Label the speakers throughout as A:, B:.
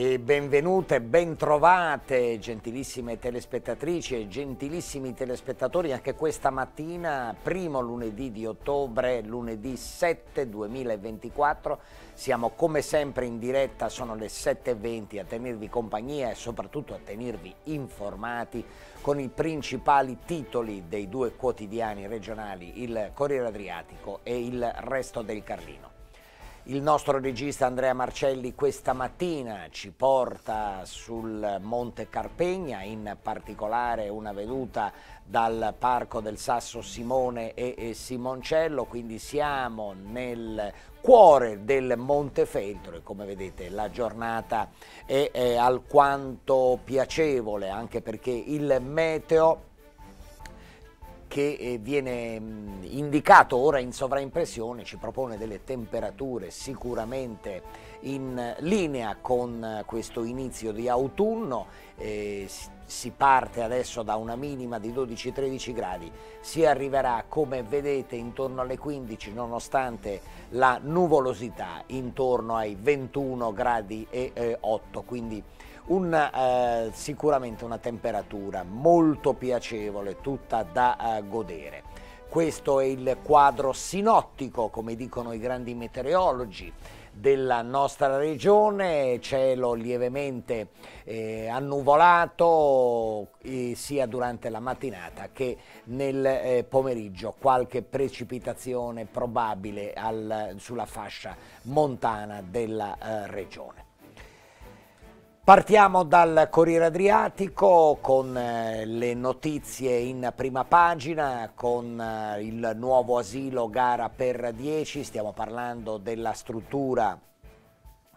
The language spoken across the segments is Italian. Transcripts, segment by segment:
A: E benvenute, bentrovate gentilissime telespettatrici e gentilissimi telespettatori anche questa mattina, primo lunedì di ottobre, lunedì 7 2024. Siamo come sempre in diretta, sono le 7.20 a tenervi compagnia e soprattutto a tenervi informati con i principali titoli dei due quotidiani regionali, il Corriere Adriatico e il Resto del Carlino. Il nostro regista Andrea Marcelli questa mattina ci porta sul Monte Carpegna, in particolare una veduta dal Parco del Sasso Simone e, Simoncello, quindi siamo nel cuore del Monte Feltro e come vedete la giornata è, è alquanto piacevole anche perché il meteo che eh, viene mm, indicato ora in sovraimpressione ci propone delle temperature sicuramente in linea con eh, questo inizio di autunno, eh, si parte adesso da una minima di 12-13 gradi, si arriverà come vedete intorno alle 15 nonostante la nuvolosità intorno ai 21 gradi e 8, eh, quindi un, eh, sicuramente una temperatura molto piacevole, tutta da eh, godere. Questo è il quadro sinottico, come dicono i grandi meteorologi della nostra regione, cielo lievemente eh, annuvolato eh, sia durante la mattinata che nel eh, pomeriggio, qualche precipitazione probabile al, sulla fascia montana della eh, regione. Partiamo dal Corriere Adriatico con eh, le notizie in prima pagina, con eh, il nuovo asilo gara per 10, stiamo parlando della struttura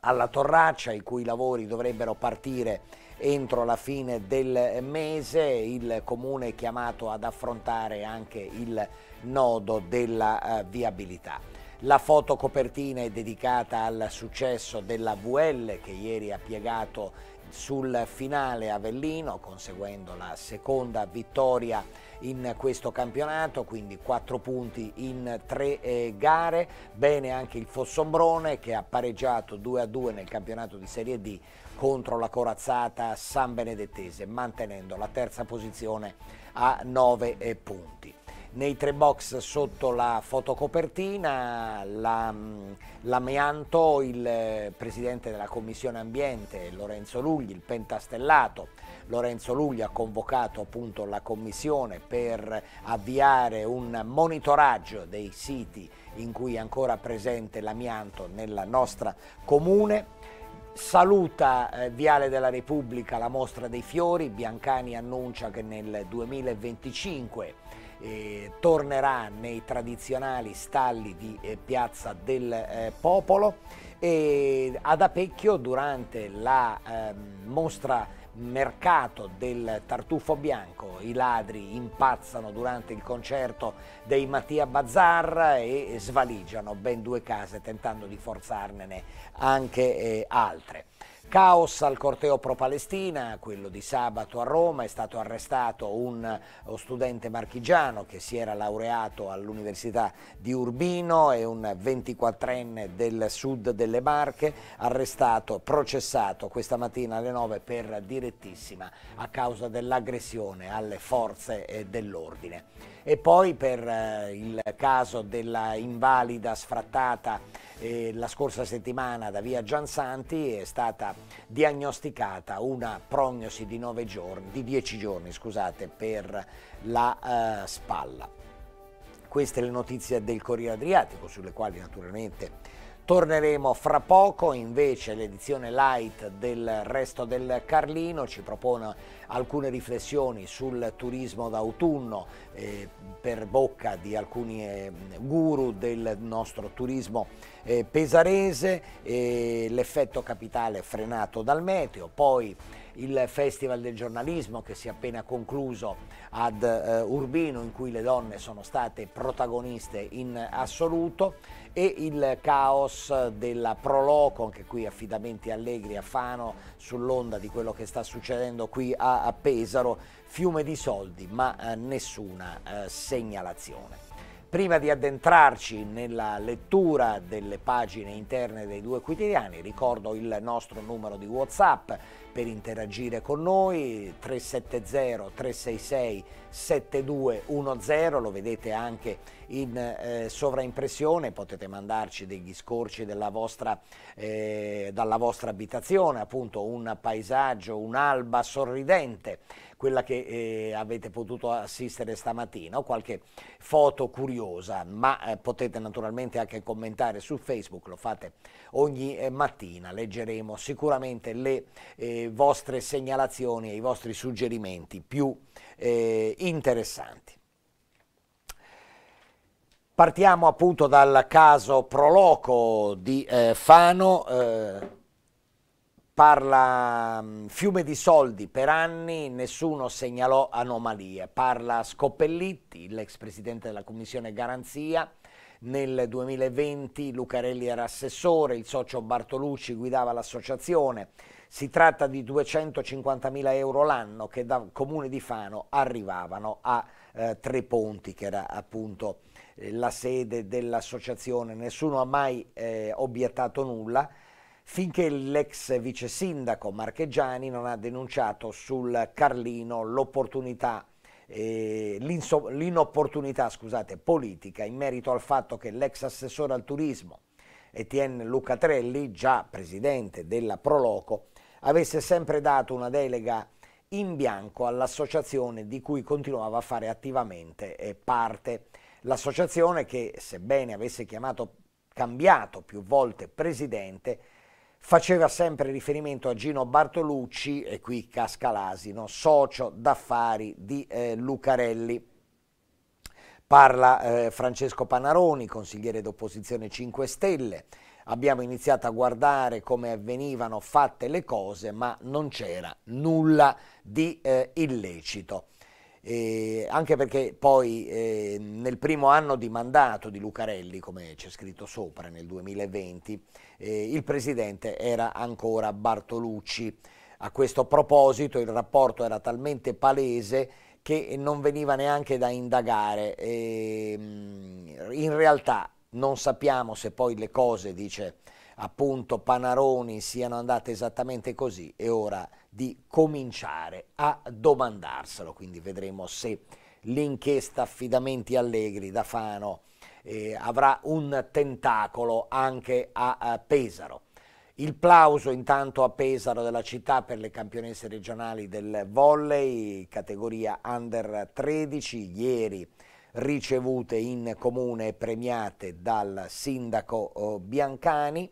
A: alla Torraccia i cui lavori dovrebbero partire entro la fine del mese, il comune è chiamato ad affrontare anche il nodo della eh, viabilità. La fotocopertina è dedicata al successo della VL che ieri ha piegato sul finale Avellino conseguendo la seconda vittoria in questo campionato, quindi quattro punti in tre eh, gare, bene anche il Fossombrone che ha pareggiato 2 a 2 nel campionato di Serie D contro la corazzata San Benedettese mantenendo la terza posizione a 9 eh, punti nei tre box sotto la fotocopertina mm, l'amianto, il eh, presidente della commissione ambiente Lorenzo Lugli, il pentastellato. Lorenzo Lugli ha convocato appunto la commissione per avviare un monitoraggio dei siti in cui è ancora presente l'amianto nella nostra comune saluta eh, Viale della Repubblica la mostra dei fiori, Biancani annuncia che nel 2025 eh, tornerà nei tradizionali stalli di eh, Piazza del eh, Popolo e ad Apecchio durante la ehm, mostra mercato del tartufo bianco. I ladri impazzano durante il concerto dei Mattia Bazzar e svaligiano ben due case tentando di forzarne anche eh, altre. Caos al corteo pro-Palestina, quello di sabato a Roma, è stato arrestato un eh, studente marchigiano che si era laureato all'Università di Urbino e un 24enne del sud delle Marche, arrestato, processato questa mattina alle 9 per direttissima a causa dell'aggressione alle forze eh, dell'ordine e poi per eh, il caso della invalida sfrattata eh, la scorsa settimana da via Giansanti è stata diagnosticata una prognosi di, 9 giorni, di 10 giorni scusate, per la eh, spalla. Queste le notizie del Corriere Adriatico sulle quali naturalmente Torneremo fra poco, invece l'edizione light del resto del Carlino ci propone alcune riflessioni sul turismo d'autunno eh, per bocca di alcuni eh, guru del nostro turismo eh, pesarese, l'effetto capitale frenato dal meteo, poi il Festival del giornalismo che si è appena concluso ad eh, Urbino in cui le donne sono state protagoniste in assoluto e il caos della Proloco, anche qui affidamenti allegri a Fano, sull'onda di quello che sta succedendo qui a, a Pesaro, fiume di soldi ma eh, nessuna eh, segnalazione. Prima di addentrarci nella lettura delle pagine interne dei due quotidiani, ricordo il nostro numero di Whatsapp per interagire con noi 370 366 7210 lo vedete anche in eh, sovraimpressione potete mandarci degli scorci vostra, eh, dalla vostra abitazione appunto un paesaggio un'alba sorridente quella che eh, avete potuto assistere stamattina o qualche foto curiosa ma eh, potete naturalmente anche commentare su facebook lo fate ogni eh, mattina leggeremo sicuramente le eh, vostre segnalazioni e i vostri suggerimenti più eh, interessanti. Partiamo appunto dal caso Proloco di eh, Fano, eh, parla mm, fiume di soldi per anni, nessuno segnalò anomalie, parla Scopellitti, l'ex presidente della commissione Garanzia, nel 2020 Lucarelli era assessore, il socio Bartolucci guidava l'associazione, si tratta di 250.000 euro l'anno che dal comune di Fano arrivavano a eh, Tre Ponti, che era appunto eh, la sede dell'associazione. Nessuno ha mai eh, obiettato nulla finché l'ex vice sindaco Marchegiani non ha denunciato sul Carlino l'opportunità eh, l'inopportunità scusate, politica in merito al fatto che l'ex assessore al turismo Etienne Lucatrelli, già presidente della Proloco, avesse sempre dato una delega in bianco all'associazione di cui continuava a fare attivamente eh, parte. L'associazione che, sebbene avesse chiamato, cambiato più volte presidente, faceva sempre riferimento a Gino Bartolucci, e qui casca l'asino, socio d'affari di eh, Lucarelli. Parla eh, Francesco Panaroni, consigliere d'opposizione 5 Stelle, abbiamo iniziato a guardare come venivano fatte le cose, ma non c'era nulla di eh, illecito. Eh, anche perché poi eh, nel primo anno di mandato di Lucarelli, come c'è scritto sopra nel 2020, eh, il presidente era ancora Bartolucci. A questo proposito il rapporto era talmente palese che non veniva neanche da indagare. Ehm, in realtà non sappiamo se poi le cose, dice appunto Panaroni, siano andate esattamente così, è ora di cominciare a domandarselo, quindi vedremo se l'inchiesta affidamenti allegri da Fano eh, avrà un tentacolo anche a, a Pesaro. Il plauso intanto a Pesaro della città per le campionesse regionali del volley, categoria under 13, ieri ricevute in comune e premiate dal sindaco eh, Biancani.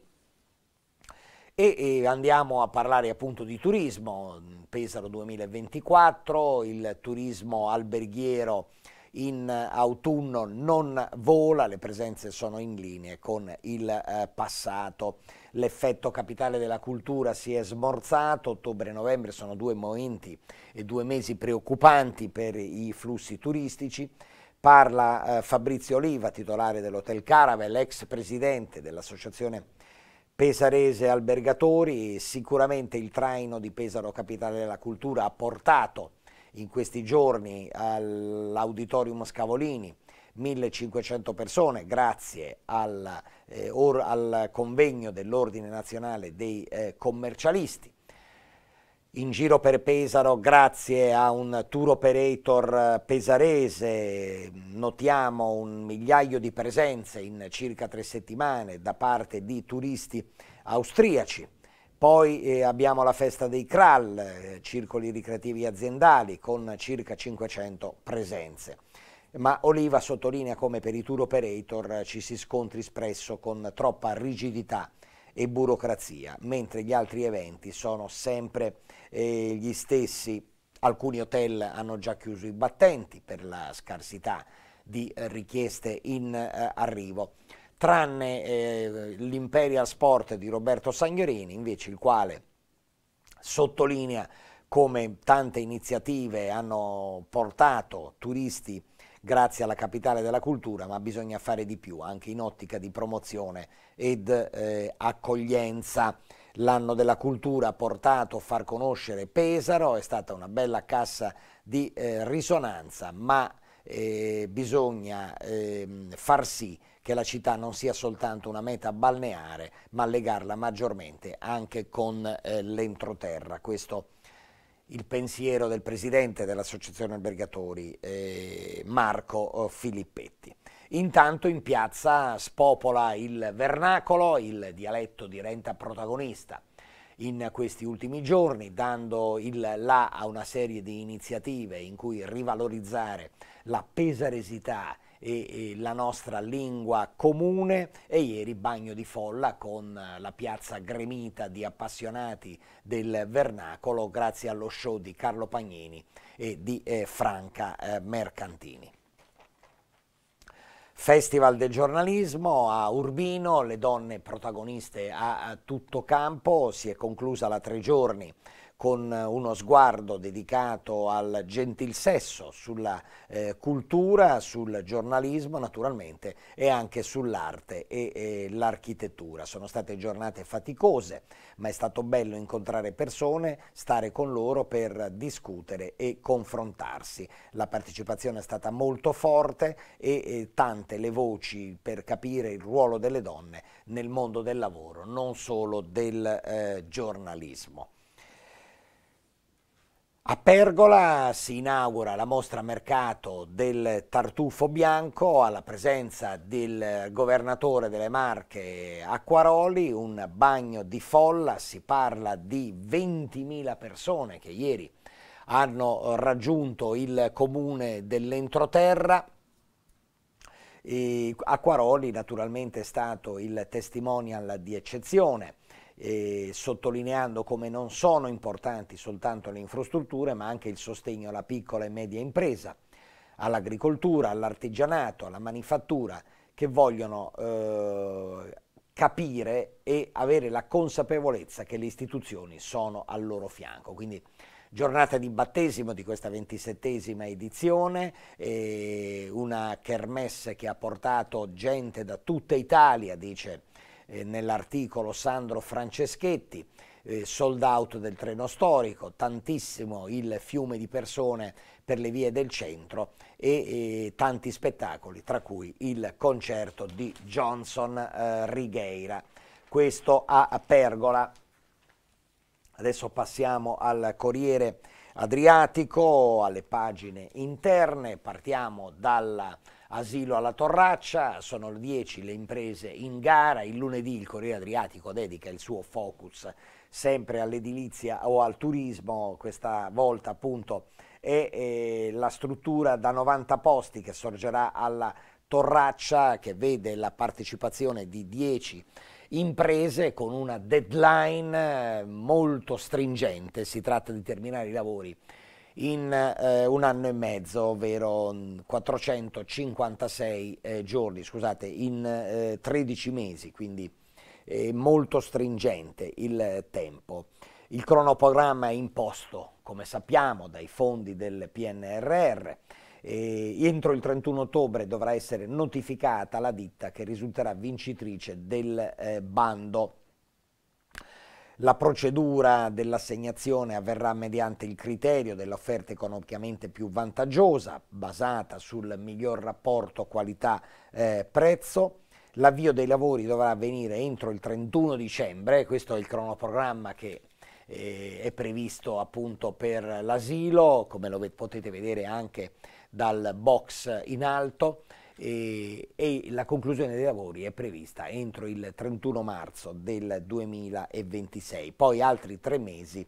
A: E, andiamo a parlare appunto di turismo, Pesaro 2024, il turismo alberghiero in autunno non vola, le presenze sono in linea con il eh, passato. L'effetto capitale della cultura si è smorzato, ottobre e novembre sono due momenti e due mesi preoccupanti per i flussi turistici Parla eh, Fabrizio Oliva, titolare dell'Hotel Caravel, ex presidente dell'Associazione Pesarese Albergatori. Sicuramente il traino di Pesaro Capitale della Cultura ha portato in questi giorni all'Auditorium Scavolini 1500 persone grazie al, eh, or, al convegno dell'Ordine Nazionale dei eh, Commercialisti in giro per Pesaro grazie a un tour operator eh, pesarese notiamo un migliaio di presenze in circa tre settimane da parte di turisti austriaci. Poi eh, abbiamo la festa dei Kral, eh, circoli ricreativi aziendali con circa 500 presenze. Ma Oliva sottolinea come per i tour operator eh, ci si scontri spesso con troppa rigidità e burocrazia, mentre gli altri eventi sono sempre eh, gli stessi. Alcuni hotel hanno già chiuso i battenti per la scarsità di richieste in eh, arrivo, tranne eh, l'Imperial Sport di Roberto Sagnorini, invece il quale sottolinea come tante iniziative hanno portato turisti grazie alla capitale della cultura, ma bisogna fare di più anche in ottica di promozione ed eh, accoglienza. L'anno della cultura ha portato a far conoscere Pesaro, è stata una bella cassa di eh, risonanza, ma eh, bisogna ehm, far sì che la città non sia soltanto una meta balneare, ma legarla maggiormente anche con eh, l'entroterra. Questo il pensiero del presidente dell'Associazione Albergatori, eh, Marco eh, Filippetti. Intanto in piazza spopola il vernacolo, il dialetto diventa protagonista in questi ultimi giorni, dando il là a una serie di iniziative in cui rivalorizzare la pesaresità e, e, la nostra lingua comune e ieri bagno di folla con la piazza gremita di appassionati del vernacolo grazie allo show di Carlo Pagnini e di eh, Franca eh, Mercantini. Festival del giornalismo a Urbino, le donne protagoniste a, a tutto campo, si è conclusa la tre giorni con uno sguardo dedicato al gentil sesso, sulla eh, cultura, sul giornalismo naturalmente e anche sull'arte e, e l'architettura. Sono state giornate faticose, ma è stato bello incontrare persone, stare con loro per discutere e confrontarsi. La partecipazione è stata molto forte e, e tante le voci per capire il ruolo delle donne nel mondo del lavoro, non solo del eh, giornalismo. A Pergola si inaugura la mostra mercato del tartufo bianco alla presenza del governatore delle Marche Acquaroli, un bagno di folla, si parla di 20.000 persone che ieri hanno raggiunto il comune dell'entroterra. E Acquaroli naturalmente è stato il testimonial di eccezione eh, sottolineando come non sono importanti soltanto le infrastrutture, ma anche il sostegno alla piccola e media impresa, all'agricoltura, all'artigianato, alla manifattura, che vogliono eh, capire e avere la consapevolezza che le istituzioni sono al loro fianco. Quindi, giornata di battesimo di questa ventisettesima edizione, una kermesse che ha portato gente da tutta Italia, dice eh, nell'articolo Sandro Franceschetti, eh, sold out del treno storico, tantissimo il fiume di persone per le vie del centro e, e eh, tanti spettacoli, tra cui il concerto di Johnson eh, Righeira. Questo a Pergola. Adesso passiamo al Corriere Adriatico, alle pagine interne, partiamo dalla Asilo alla Torraccia, sono 10 le imprese in gara, il lunedì il Corriere Adriatico dedica il suo focus sempre all'edilizia o al turismo, questa volta appunto è, è eh, la struttura da 90 posti che sorgerà alla Torraccia che vede la partecipazione di 10 imprese con una deadline eh, molto stringente, si tratta di terminare i lavori in eh, un anno e mezzo, ovvero 456 mm, eh, giorni, scusate, in eh, 13 mesi, quindi eh, molto stringente il tempo. Il cronoprogramma è imposto, come sappiamo, dai fondi del PNRR. E entro il 31 ottobre dovrà essere notificata la ditta che risulterà vincitrice del eh, bando. La procedura dell'assegnazione avverrà mediante il criterio dell'offerta economicamente più vantaggiosa, basata sul miglior rapporto qualità-prezzo. L'avvio dei lavori dovrà avvenire entro il 31 dicembre, questo è il cronoprogramma che eh, è previsto appunto per l'asilo, come lo potete vedere anche dal box in alto e, e la conclusione dei lavori è prevista entro il 31 marzo del 2026, poi altri tre mesi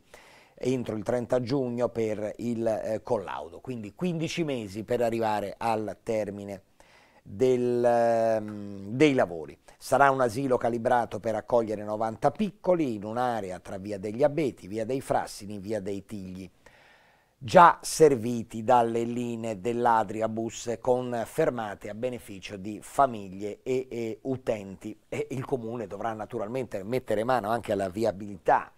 A: entro il 30 giugno per il eh, collaudo, quindi 15 mesi per arrivare al termine del, ehm, dei lavori. Sarà un asilo calibrato per accogliere 90 piccoli in un'area tra via degli Abeti, via dei Frassini, via dei Tigli già serviti dalle linee dell'Adria Bus con fermate a beneficio di famiglie e, e utenti e il comune dovrà naturalmente mettere mano anche alla viabilità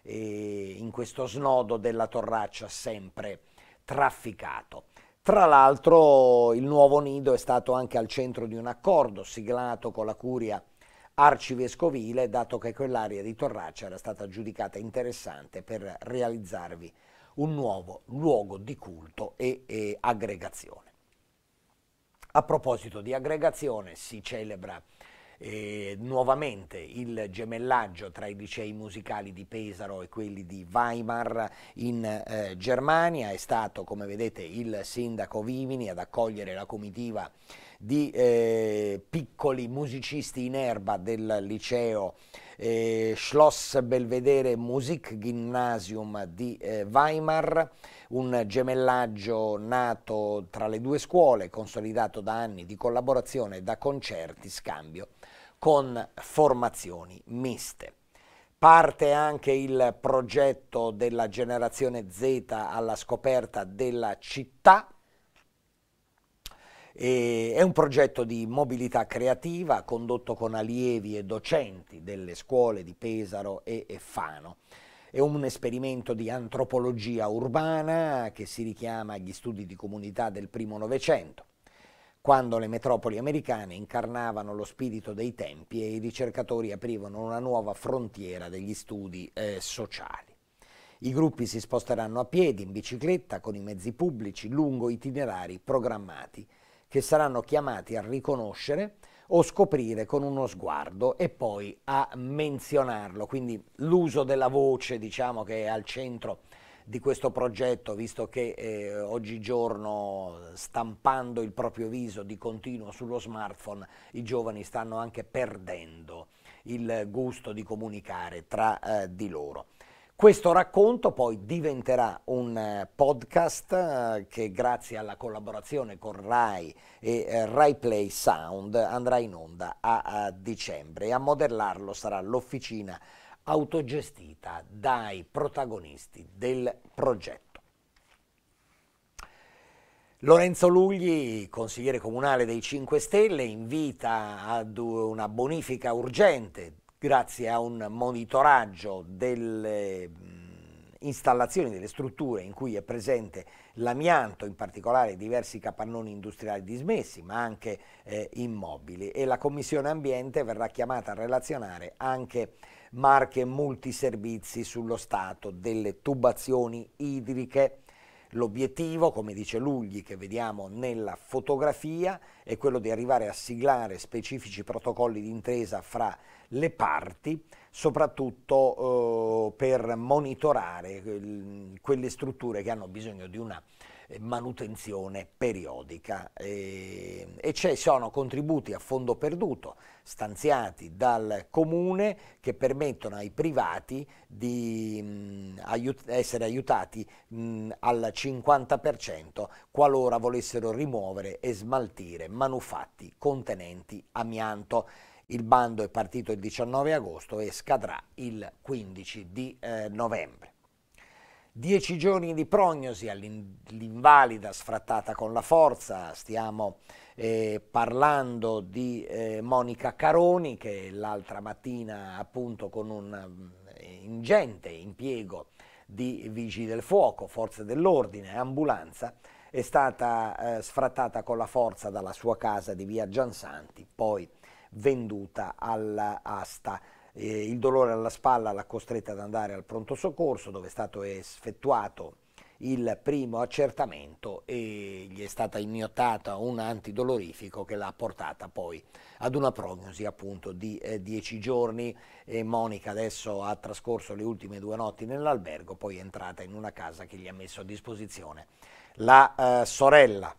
A: eh, in questo snodo della Torraccia sempre trafficato. Tra l'altro il nuovo nido è stato anche al centro di un accordo siglato con la curia arcivescovile, dato che quell'area di Torraccia era stata giudicata interessante per realizzarvi un nuovo luogo di culto e, e aggregazione. A proposito di aggregazione, si celebra eh, nuovamente il gemellaggio tra i licei musicali di Pesaro e quelli di Weimar in eh, Germania. È stato, come vedete, il sindaco Vimini ad accogliere la comitiva di eh, piccoli musicisti in erba del liceo eh, Schloss Belvedere Musikgymnasium di eh, Weimar, un gemellaggio nato tra le due scuole, consolidato da anni di collaborazione, da concerti, scambio con formazioni miste. Parte anche il progetto della generazione Z alla scoperta della città, e è un progetto di mobilità creativa condotto con allievi e docenti delle scuole di Pesaro e Fano. È un esperimento di antropologia urbana che si richiama agli studi di comunità del primo Novecento, quando le metropoli americane incarnavano lo spirito dei tempi e i ricercatori aprivano una nuova frontiera degli studi eh, sociali. I gruppi si sposteranno a piedi, in bicicletta, con i mezzi pubblici, lungo itinerari programmati che saranno chiamati a riconoscere o scoprire con uno sguardo e poi a menzionarlo. Quindi l'uso della voce, diciamo, che è al centro di questo progetto, visto che eh, oggigiorno stampando il proprio viso di continuo sullo smartphone, i giovani stanno anche perdendo il gusto di comunicare tra eh, di loro. Questo racconto poi diventerà un eh, podcast eh, che grazie alla collaborazione con Rai e eh, Rai Play Sound andrà in onda a, dicembre e a modellarlo sarà l'officina autogestita dai protagonisti del progetto. Lorenzo Lugli, consigliere comunale dei 5 Stelle, invita ad una bonifica urgente grazie a un monitoraggio delle mm, installazioni, delle strutture in cui è presente l'amianto, in particolare diversi capannoni industriali dismessi, ma anche eh, immobili. E la Commissione Ambiente verrà chiamata a relazionare anche marche multiservizi sullo stato delle tubazioni idriche. L'obiettivo, come dice Lugli, che vediamo nella fotografia, è quello di arrivare a siglare specifici protocolli d'intesa fra le parti, soprattutto eh, per monitorare eh, quelle strutture che hanno bisogno di una eh, manutenzione periodica e, ehm, e ci sono contributi a fondo perduto stanziati dal comune che permettono ai privati di mh, mm, aiut essere aiutati mh, mm, al 50% qualora volessero rimuovere e smaltire manufatti contenenti amianto. Il bando è partito il 19 agosto e scadrà il 15 di eh, novembre. Dieci giorni di prognosi all'invalida sfrattata con la forza, stiamo eh, parlando di eh, Monica Caroni che l'altra mattina appunto con un eh, ingente impiego di vigili del fuoco, forze dell'ordine, e ambulanza, è stata eh, sfrattata con la forza dalla sua casa di via Giansanti, poi venduta all'asta. Eh, il dolore alla spalla l'ha costretta ad andare al pronto soccorso dove è stato effettuato il primo accertamento e gli è stata iniettata un antidolorifico che l'ha portata poi ad una prognosi appunto di 10 eh, giorni e Monica adesso ha trascorso le ultime due notti nell'albergo poi è entrata in una casa che gli ha messo a disposizione la eh, sorella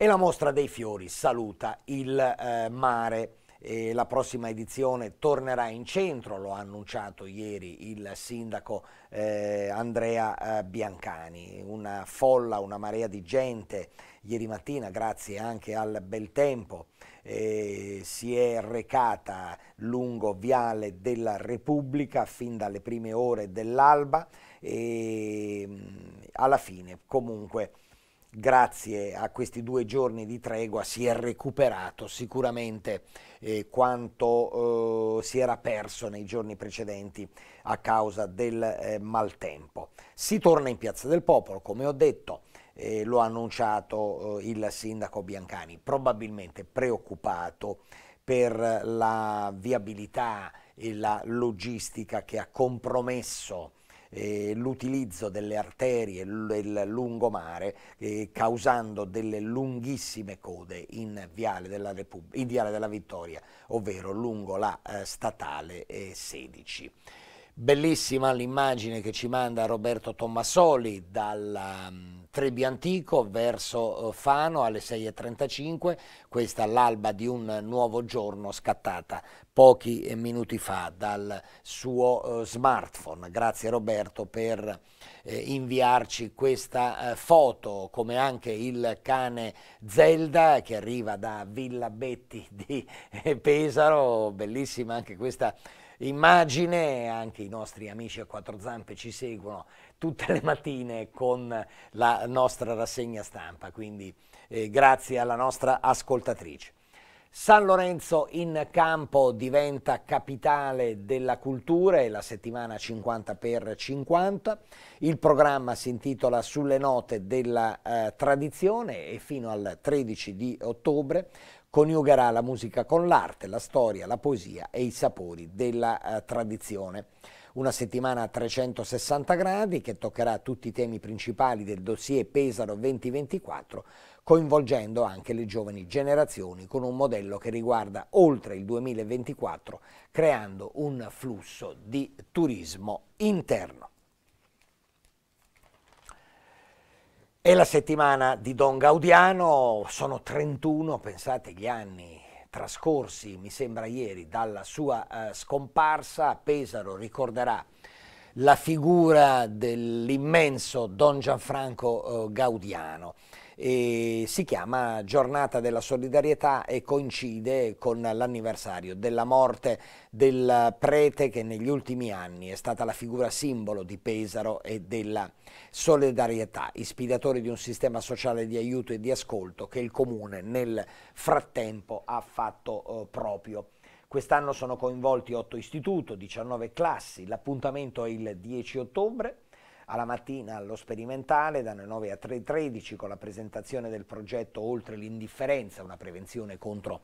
A: e la mostra dei fiori saluta il eh, mare. E la prossima edizione tornerà in centro, lo ha annunciato ieri il sindaco eh, Andrea eh, Biancani. Una folla, una marea di gente ieri mattina, grazie anche al bel tempo, eh, si è recata lungo Viale della Repubblica fin dalle prime ore dell'alba e mm, alla fine comunque grazie a questi due giorni di tregua si è recuperato sicuramente eh, quanto eh, si era perso nei giorni precedenti a causa del eh, maltempo. Si torna in Piazza del Popolo, come ho detto, lo ha annunciato eh, il sindaco Biancani, probabilmente preoccupato per la viabilità e la logistica che ha compromesso eh, l'utilizzo delle arterie del lungomare eh, causando delle lunghissime code in Viale della, Repub in Viale della Vittoria, ovvero lungo la eh, statale 16. Eh, Bellissima l'immagine che ci manda Roberto Tommasoli dal um, mm, Trebi Antico verso uh, Fano alle 6.35, questa l'alba di un nuovo giorno scattata pochi eh, minuti fa dal suo uh, smartphone. Grazie Roberto per eh, inviarci questa eh, foto, come anche il cane Zelda che arriva da Villa Betti di Pesaro, bellissima anche questa foto immagine, anche i nostri amici a quattro zampe ci seguono tutte le mattine con la nostra rassegna stampa, quindi eh, grazie alla nostra ascoltatrice. San Lorenzo in campo diventa capitale della cultura, è la settimana 50 per 50 il programma si intitola Sulle note della eh, tradizione e fino al 13 di ottobre coniugherà la musica con l'arte, la storia, la poesia e i sapori della eh, tradizione. Una settimana a 360 gradi che toccherà tutti i temi principali del dossier Pesaro 2024, coinvolgendo anche le giovani generazioni con un modello che riguarda oltre il 2024, creando un flusso di turismo interno. È la settimana di Don Gaudiano, sono 31, pensate gli anni trascorsi, mi sembra ieri, dalla sua eh, scomparsa. Pesaro ricorderà la figura dell'immenso Don Gianfranco eh, Gaudiano e si chiama Giornata della Solidarietà e coincide con l'anniversario della morte del prete che negli ultimi anni è stata la figura simbolo di Pesaro e della solidarietà, ispiratore di un sistema sociale di aiuto e di ascolto che il Comune nel frattempo ha fatto eh, proprio. Quest'anno sono coinvolti 8 istituti, 19 classi, l'appuntamento è il 10 ottobre alla mattina allo sperimentale dalle 9 a 3.13 con la presentazione del progetto Oltre l'indifferenza, una prevenzione contro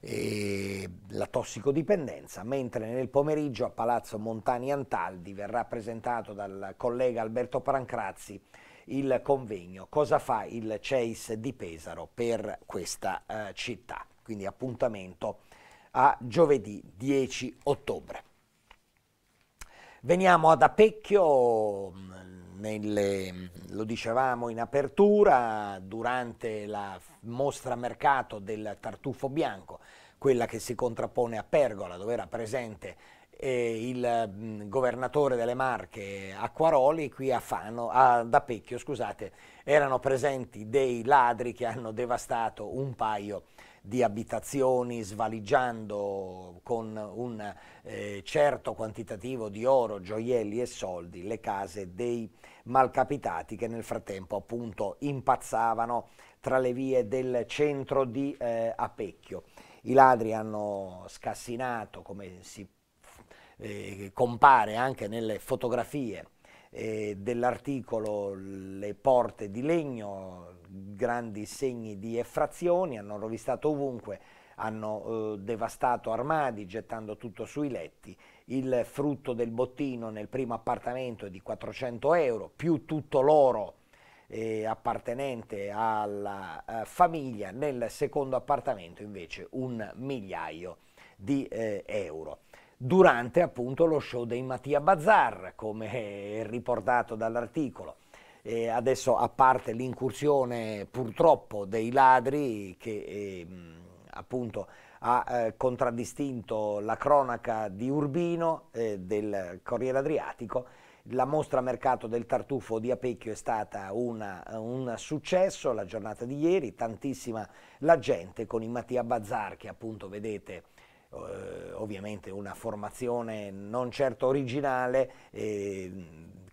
A: eh, la tossicodipendenza, mentre nel pomeriggio a Palazzo Montani Antaldi verrà presentato dal collega Alberto Prancrazzi il convegno Cosa fa il CEIS di Pesaro per questa eh, città. Quindi appuntamento a giovedì 10 ottobre. Veniamo ad Apecchio, nelle, lo dicevamo in apertura, durante la mostra mercato del tartufo bianco, quella che si contrappone a Pergola, dove era presente eh, il mm, governatore delle Marche Acquaroli, qui a Fano, ad Apecchio, scusate, erano presenti dei ladri che hanno devastato un paio di di abitazioni svaligiando con un eh, certo quantitativo di oro, gioielli e soldi le case dei malcapitati che nel frattempo appunto impazzavano tra le vie del centro di eh, Apecchio. I ladri hanno scassinato, come si eh, compare anche nelle fotografie, eh, dell'articolo le porte di legno, grandi segni di effrazioni, hanno rovistato ovunque, hanno eh, devastato armadi gettando tutto sui letti, il frutto del bottino nel primo appartamento è di 400 euro, più tutto l'oro eh, appartenente alla eh, famiglia, nel secondo appartamento invece un migliaio di eh, euro durante appunto lo show dei Mattia Bazzar, come è riportato dall'articolo. E adesso a parte l'incursione purtroppo dei ladri che eh, appunto ha eh, contraddistinto la cronaca di Urbino eh, del Corriere Adriatico, la mostra mercato del tartufo di Apecchio è stata una, un successo la giornata di ieri, tantissima la gente con i Mattia Bazzar che appunto vedete eh, ovviamente una formazione non certo originale, eh,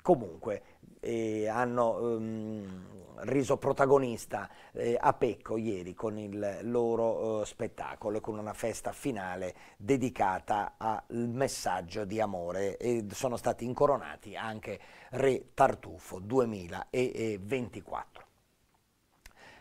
A: comunque eh, hanno ehm, riso protagonista eh, a Pecco ieri con il loro eh, spettacolo e con una festa finale dedicata al messaggio di amore e sono stati incoronati anche Re Tartufo 2024.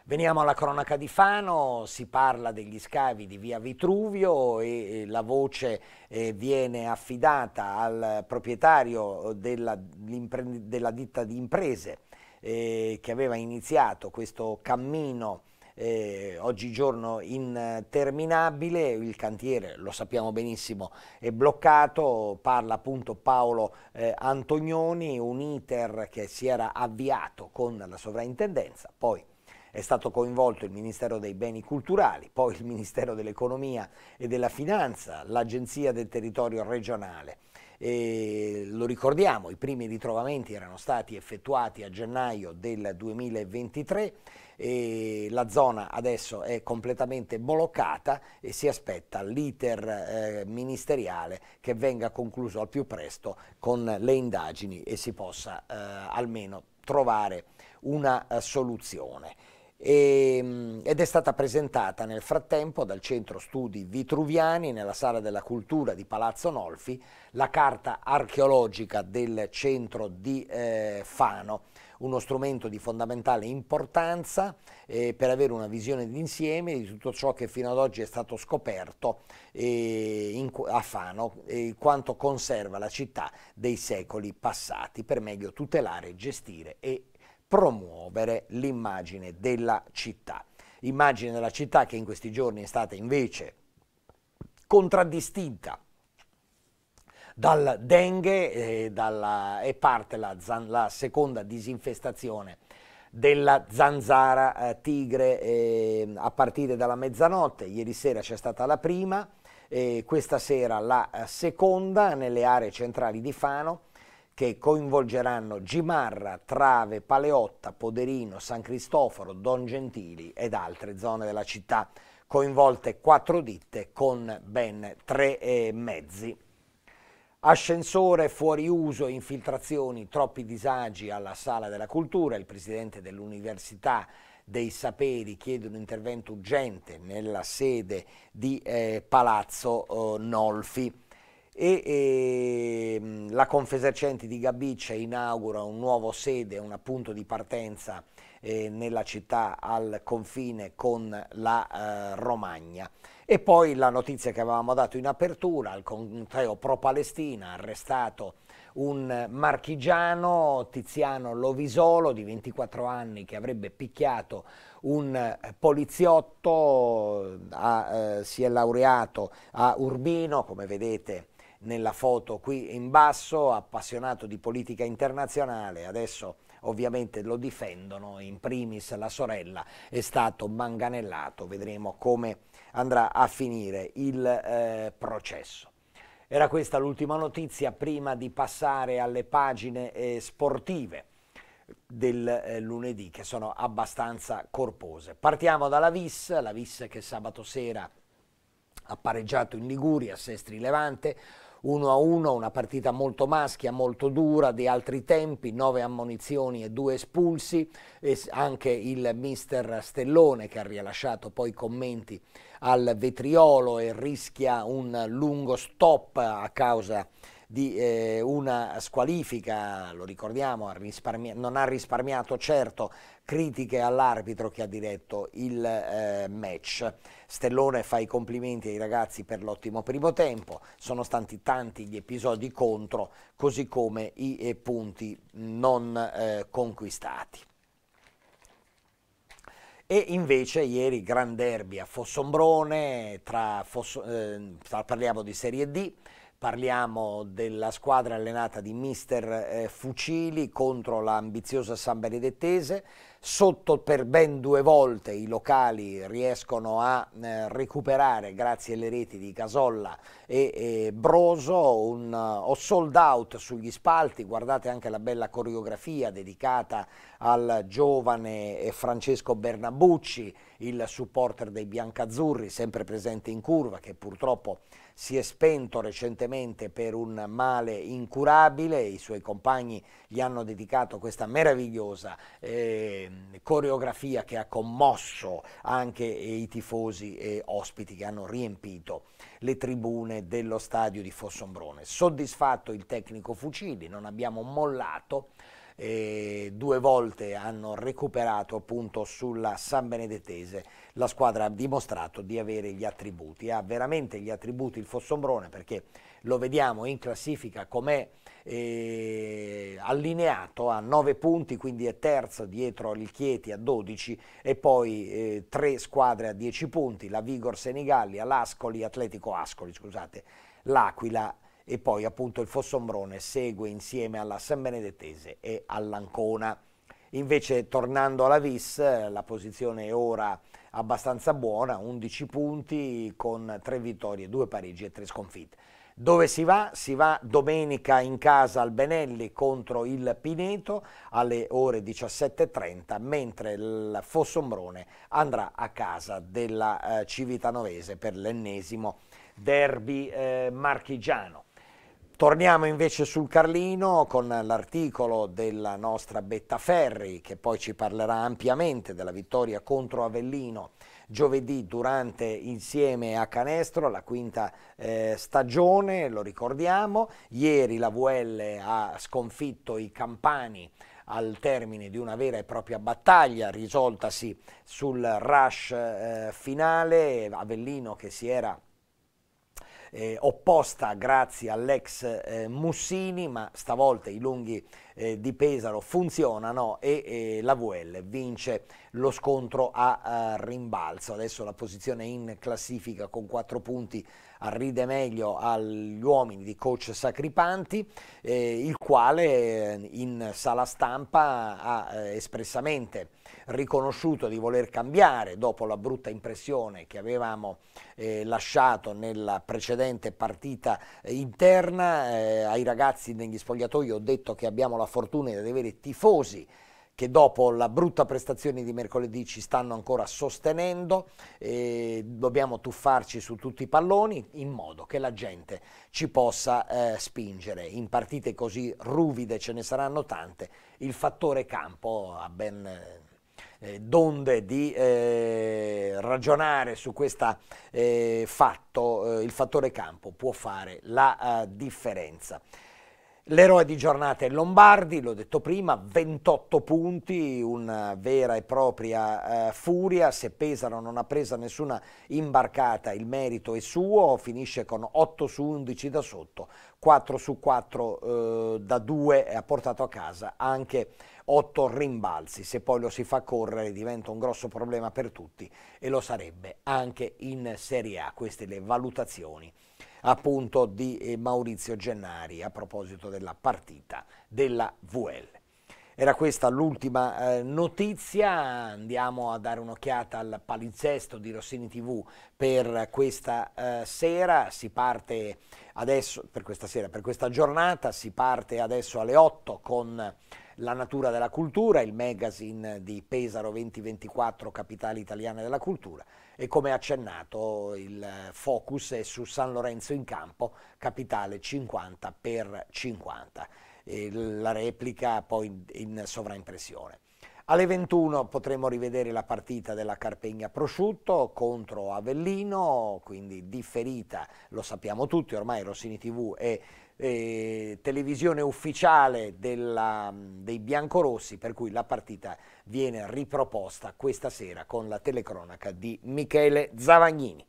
A: Veniamo alla cronaca di Fano, si parla degli scavi di via Vitruvio e la voce eh, viene affidata al proprietario della, della ditta di imprese eh, che aveva iniziato questo cammino eh, oggigiorno interminabile, il cantiere lo sappiamo benissimo è bloccato, parla appunto Paolo eh, Antonioni, un iter che si era avviato con la sovrintendenza, poi è stato coinvolto il Ministero dei Beni Culturali, poi il Ministero dell'Economia e della Finanza, l'Agenzia del Territorio Regionale. E lo ricordiamo, i primi ritrovamenti erano stati effettuati a gennaio del 2023 e la zona adesso è completamente bloccata e si aspetta l'iter eh, ministeriale che venga concluso al più presto con le indagini e si possa eh, almeno trovare una eh, soluzione e, ehm, ed è stata presentata nel frattempo dal Centro Studi Vitruviani nella Sala della Cultura di Palazzo Nolfi la carta archeologica del centro di eh, Fano uno strumento di fondamentale importanza eh, per avere una visione d'insieme di tutto ciò che fino ad oggi è stato scoperto eh, in, a Fano e eh, quanto conserva la città dei secoli passati per meglio tutelare, gestire e promuovere l'immagine della città. Immagine della città che in questi giorni è stata invece contraddistinta dal dengue e, eh, dalla, e parte la, la, seconda disinfestazione della zanzara eh, tigre eh, a partire dalla mezzanotte. Ieri sera c'è stata la prima, eh, questa sera la eh, seconda nelle aree centrali di Fano che coinvolgeranno Gimarra, Trave, Paleotta, Poderino, San Cristoforo, Don Gentili ed altre zone della città, coinvolte quattro ditte con ben tre eh, mezzi. Ascensore fuori uso, infiltrazioni, troppi disagi alla Sala della Cultura, il presidente dell'Università dei Saperi chiede un intervento urgente nella sede di eh, Palazzo eh, Nolfi e, e ehm, la Confesercenti di Gabiccia inaugura un nuovo sede, un punto di partenza eh, nella città al confine con la eh, Romagna. E poi la notizia che avevamo dato in apertura, al conteo pro-Palestina, arrestato un marchigiano, Tiziano Lovisolo, di 24 anni, che avrebbe picchiato un eh, poliziotto, ha, eh, eh, si è laureato a Urbino, come vedete nella foto qui in basso, appassionato di politica internazionale, adesso ovviamente lo difendono, in primis la sorella è stato manganellato, vedremo come andrà a finire il eh, processo. Era questa l'ultima notizia prima di passare alle pagine eh, sportive del eh, lunedì che sono abbastanza corpose. Partiamo dalla VIS, la VIS che sabato sera ha pareggiato in Liguria, Sestri Levante, 1 a 1, una partita molto maschia, molto dura, di altri tempi, 9 ammonizioni e 2 espulsi, e anche il mister Stellone che ha rilasciato poi commenti al vetriolo e rischia un lungo stop a causa di di eh, una squalifica, lo ricordiamo, non ha risparmiato certo critiche all'arbitro che ha diretto il eh, match. Stellone fa i complimenti ai ragazzi per l'ottimo primo tempo, sono stati tanti gli episodi contro, così come i eh, punti non eh, conquistati. E invece ieri gran derby a Fossombrone, tra Foss eh, parliamo di Serie D, Parliamo della squadra allenata di mister eh, Fucili contro l'ambiziosa San Benedettese. Sotto per ben due volte i locali riescono a eh, recuperare, grazie alle reti di Casolla e, Broso, un eh, sold out sugli spalti. Guardate anche la bella coreografia dedicata al giovane Francesco Bernabucci, il supporter dei biancazzurri, sempre presente in curva, che purtroppo si è spento recentemente per un male incurabile, i suoi compagni gli hanno dedicato questa meravigliosa eh, coreografia che ha commosso anche i tifosi e ospiti che hanno riempito le tribune dello stadio di Fossombrone. Soddisfatto il tecnico Fucili, non abbiamo mollato, eh, due volte hanno recuperato appunto sulla San Benedettese. La squadra ha dimostrato di avere gli attributi, ha veramente gli attributi il Fossombrone perché lo vediamo in classifica com'è eh, allineato a 9 punti, quindi è terzo dietro il Chieti a 12 e poi eh, tre squadre a 10 punti, la Vigor Senigallia, l'Ascoli, Atletico Ascoli, scusate, l'Aquila e poi appunto il Fossombrone segue insieme alla San Benedettese e all'Ancona. Invece tornando alla Vis, la posizione è ora abbastanza buona, 11 punti con 3 vittorie, 2 pareggi e 3 sconfitte. Dove si va? Si va domenica in casa al Benelli contro il Pineto alle ore 17.30, mentre il Fossombrone andrà a casa della eh, Civitanovese per l'ennesimo derby eh, marchigiano. Torniamo invece sul Carlino con l'articolo della nostra Bettaferri che poi ci parlerà ampiamente della vittoria contro Avellino giovedì durante insieme a Canestro, la quinta eh, stagione, lo ricordiamo. Ieri la VL ha sconfitto i Campani al termine di una vera e propria battaglia risoltasi sul rush eh, finale, Avellino che si era eh, opposta grazie all'ex eh, Mussini, ma stavolta i lunghi eh, di Pesaro funzionano e eh, la VL vince lo scontro a, a rimbalzo. Adesso la posizione in classifica con quattro punti arride meglio agli uomini di coach Sacripanti, eh, il quale eh, in sala stampa ha eh, espressamente riconosciuto di voler cambiare dopo la brutta impressione che avevamo eh, lasciato nella precedente partita eh, interna. Eh, ai ragazzi negli spogliatoi ho detto che abbiamo la fortuna di avere tifosi che dopo la brutta prestazione di mercoledì ci stanno ancora sostenendo, eh, dobbiamo tuffarci su tutti i palloni in modo che la gente ci possa eh, spingere. In partite così ruvide ce ne saranno tante, il fattore campo ha ben... Eh, eh, d'onde di eh, ragionare su questo eh, fatto, eh, il fattore campo può fare la eh, differenza. L'eroe di giornata è Lombardi, l'ho detto prima, 28 punti, una eh, vera e propria eh, furia, se Pesaro non ha preso nessuna imbarcata il merito è suo, finisce con 8 su 11 da sotto, 4 su 4 eh, da 2 e ha portato a casa anche otto rimbalzi. Se poi lo si fa correre diventa un grosso problema per tutti e lo sarebbe anche in Serie A. Queste le valutazioni appunto di eh, Maurizio Gennari a proposito della partita della VL. Era questa l'ultima eh, notizia, andiamo a dare un'occhiata al palinzesto di Rossini TV per questa eh, sera, si parte adesso, per questa sera, per questa giornata, si parte adesso alle 8 con la natura della cultura, il magazine di Pesaro 2024, capitale italiana della cultura, e come accennato il focus è su San Lorenzo in campo, capitale 50 x 50. E la replica poi in sovraimpressione. Alle 21 potremo rivedere la partita della Carpegna Prosciutto contro Avellino, quindi differita, lo sappiamo tutti, ormai Rossini TV è eh, televisione ufficiale della, mm, dei biancorossi, per cui la partita viene riproposta questa sera con la telecronaca di Michele Zavagnini.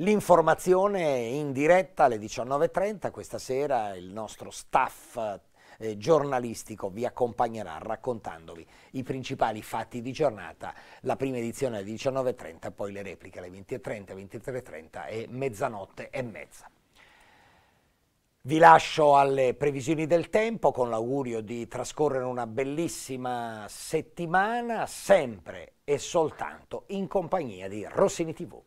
A: L'informazione è in diretta alle 19.30, questa sera il nostro staff eh, giornalistico vi accompagnerà raccontandovi i principali fatti di giornata, la prima edizione alle 19.30, poi le repliche alle 20.30, 23.30 e mezzanotte e mezza. Vi lascio alle previsioni del tempo con l'augurio di trascorrere una bellissima settimana, sempre e soltanto in compagnia di Rossini TV.